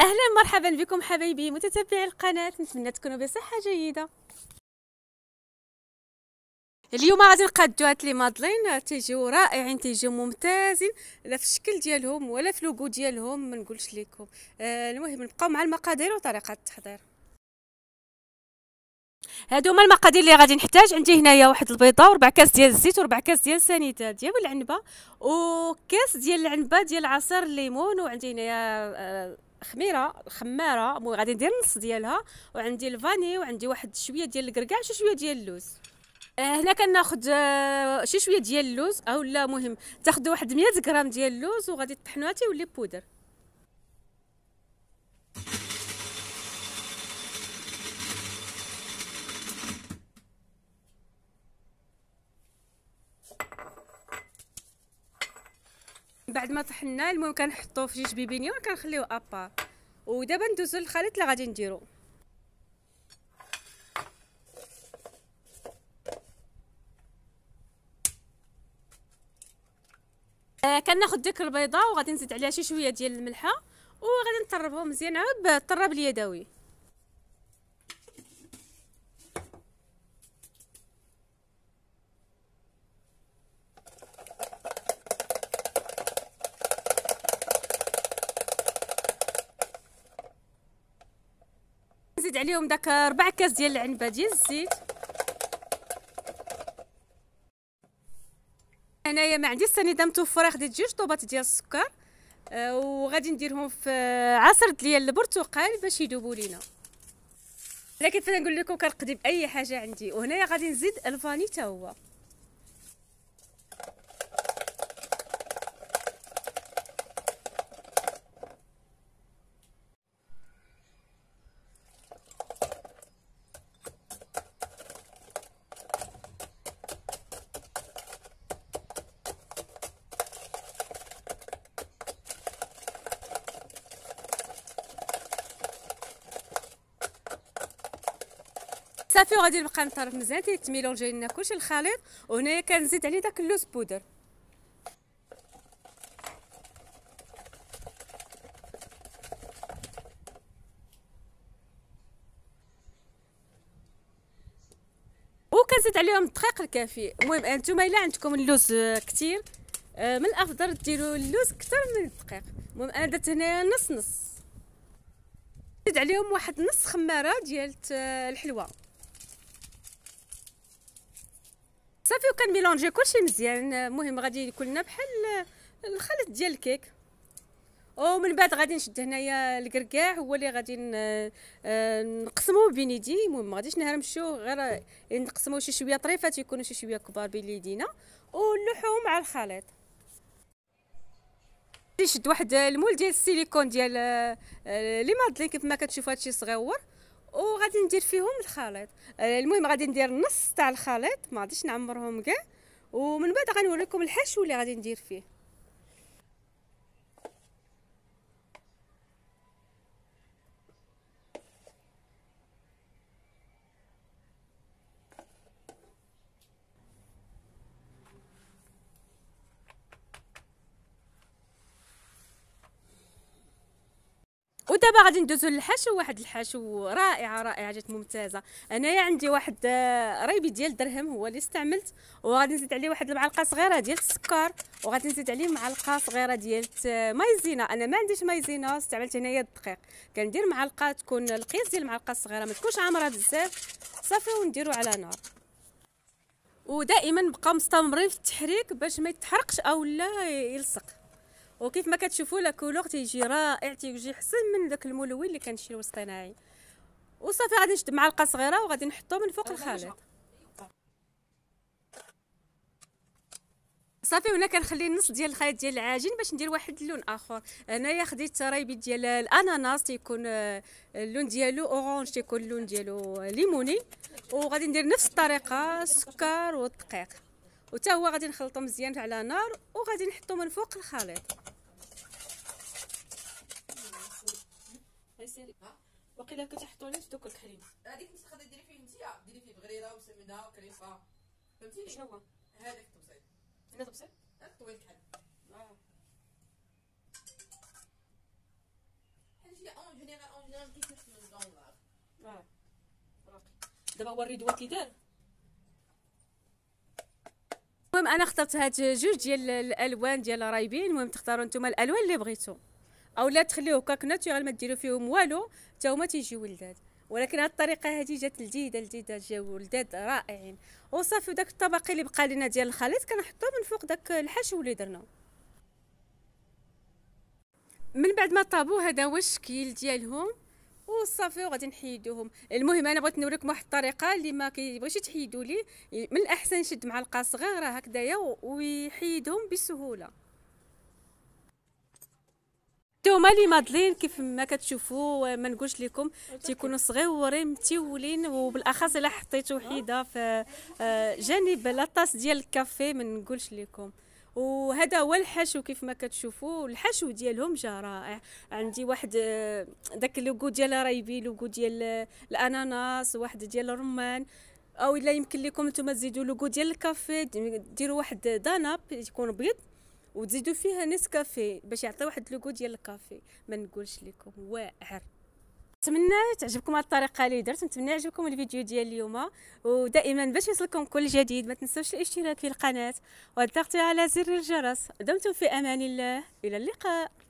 اهلا مرحبا بكم حبايبي متتبعي القناه نتمنى تكونوا بصحه جيده اليوم غادي نقادو هاد لي مادلين تيجيو رائعين تيجيو ممتازين لا في الشكل ديالهم ولا في لوغو ديالهم ما نقولش لكم آه المهم نبقاو مع المقادير وطريقه التحضير هادو هما المقادير اللي غادي نحتاج عندي هنايا واحد البيضه وربع كاس ديال الزيت وربع كاس ديال سانيتا ديال العنبه وكاس ديال العنبه ديال عصير الليمون وعندي هنايا آه خميره خماره مو غادي ندير النص ديالها وعندي الفاني وعندي واحد شويه ديال الكركاع شي شويه ديال اللوز آه، هنا كناخد آه، شي شويه ديال اللوز اولا مهم تاخذ واحد 100 غرام ديال اللوز وغادي تطحنوها تيولي بودر بعد ما طحنا المهم كنحطوه في جوج بيبينيو وكنخليوه ابار ودابا ندوزو للخليط اللي غادي نديرو آه كناخذ ديك البيضه وغادي نزيد عليها شي شويه ديال الملحه وغادي نطربهم مزيان عاود بالطراب اليدوي نزيد عليهم داك ربع كاس ديال العنبه ديال الزيت انايا ما عنديش السنيده متوفره خديت جوج طوبات ديال السكر أه وغادي نديرهم في عصير ديال البرتقال باش يذوبوا لينا لكن فين نقول لكم كنقضي باي حاجه عندي وهنايا غادي نزيد الفاني حتى هو صافي وغادي نبقى نطرف مزيان تيتميلونجي لنا كلشي الخليط وهنايا كنزيد عليه داك اللوز بودر وكنزيد عليهم الدقيق الكافي المهم انتم الا عندكم اللوز آه، كثير آه، من الافضل ديروا اللوز اكثر من الدقيق المهم انا درت هنايا نص نص زيد عليهم واحد نص خماره ديال آه، الحلوه صافي وكان ميلونجي كلشي مزيان المهم غادي كلنا بحال الخليط ديال الكيك ومن بعد غادي نشد هنايا الكركاع هو اللي غادي نقسمو بين يدي المهم غاديش نهرمشو غير نقسمو شي شويه طريفات يكونوا شي شويه كبار بين يدينا ونلوحو مع الخليط نشد واحد المول ديال السيليكون ديال لي مادلين كيف ما كتشوفوا هادشي صغيور وغادي ندير فيهم الخليط آه، المهم غادي ندير نص تاع الخليط ما غاديش نعمرهم كاع ومن بعد غنوريكم الحشو اللي غادي ندير فيه ودابا غادي ندوزو للحشو واحد الحشو رائعه رائعه جات ممتازه انايا عندي واحد آه، ريبي ديال درهم هو اللي استعملت وغادي نزيد عليه واحد المعلقه صغيره ديال السكر وغادي نزيد عليه معلقه صغيره ديال آه، مايزينا انا ما عنديش مايزينا استعملت هنايا الدقيق كندير معلقه تكون القياس ديال المعلقه الصغيره ما تكونش عامره بزاف صافي ونديرو على نار ودائما نبقاو مستمرين في التحريك باش ما يتحرقش اولا يلصق وكيف ما كتشوفوا لا كولور تيجي رائع تيجي حسن من داك الملون اللي كنشري الصناعي وصافي غادي نشد معلقه صغيره وغادي نحطو من فوق الخليط صافي هنا كنخلي النص ديال الخليط ديال العجين باش ندير واحد اللون اخر هنايا خديت الترايبيت ديال الاناناس تيكون آه، اللون ديالو اورانج تيكون اللون ديالو ليموني وغادي ندير نفس الطريقه السكر والدقيق وتا هو غادي نخلطو مزيان على نار وغادي نحطو من فوق الخليط العسل وقيلا كتحطوا لي في دوك الكريم هذيك انت غادي ديري فيه انت ديري فيه بغريره وسمنه وكريفه فهمتيني شنو هو هذاك التبصيل هنا تبصيل هذا طويل بحال آه. آه. المهم انا اخترت هاد جوج ديال الالوان ديال رايبين المهم تختاروا نتوما الالوان اللي بغيتو او لا تخليوه هكاك ناتورال ما ديروا فيهم والو حتى هما تيجيو ولداد ولكن هاد الطريقه هادي جات لذيذه لذيذه جاو ولداد رائعين وصافي داك الطبق اللي بقى لنا ديال الخليط كنحطوه من فوق داك الحشو اللي درنا من بعد ما طابو هذا هو الشكل ديالهم وصافي وغادي نحيدوهم المهم انا بغيت نوريكم واحد الطريقه اللي ما كيبغيش تحيدوا لي من الاحسن شد معلقه صغيره هكذايا ويحيدهم بسهوله انتوما هما مادلين كيف ما كتشوفوا ما نقولش لكم تيكونوا صغيورين متولين وبالاخص الا حطيتو وحيده في آه، جانب لاطاس ديال الكافي ما نقولش لكم وهذا هو الحشو كيف ما كتشوفوا الحشو ديالهم جا رائع عندي واحد آه، داك لوغو ديال رايبي لوغو ديال آه، الاناناس واحد ديال الرمان او الا يمكن لكم نتوما تزيدوا لوغو ديال الكافي ديروا واحد داناب يكون بيض وتزيدوا فيها نسكافيه باش يعطي واحد لوغو ديال الكافي ما نقولش لكم واعر نتمنى تعجبكم هذه الطريقه اللي درت نتمنى يعجبكم الفيديو ديال اليوم ودائما باش يوصلكم كل جديد ما تنساوش الاشتراك في القناه والضغط على زر الجرس دمتم في امان الله الى اللقاء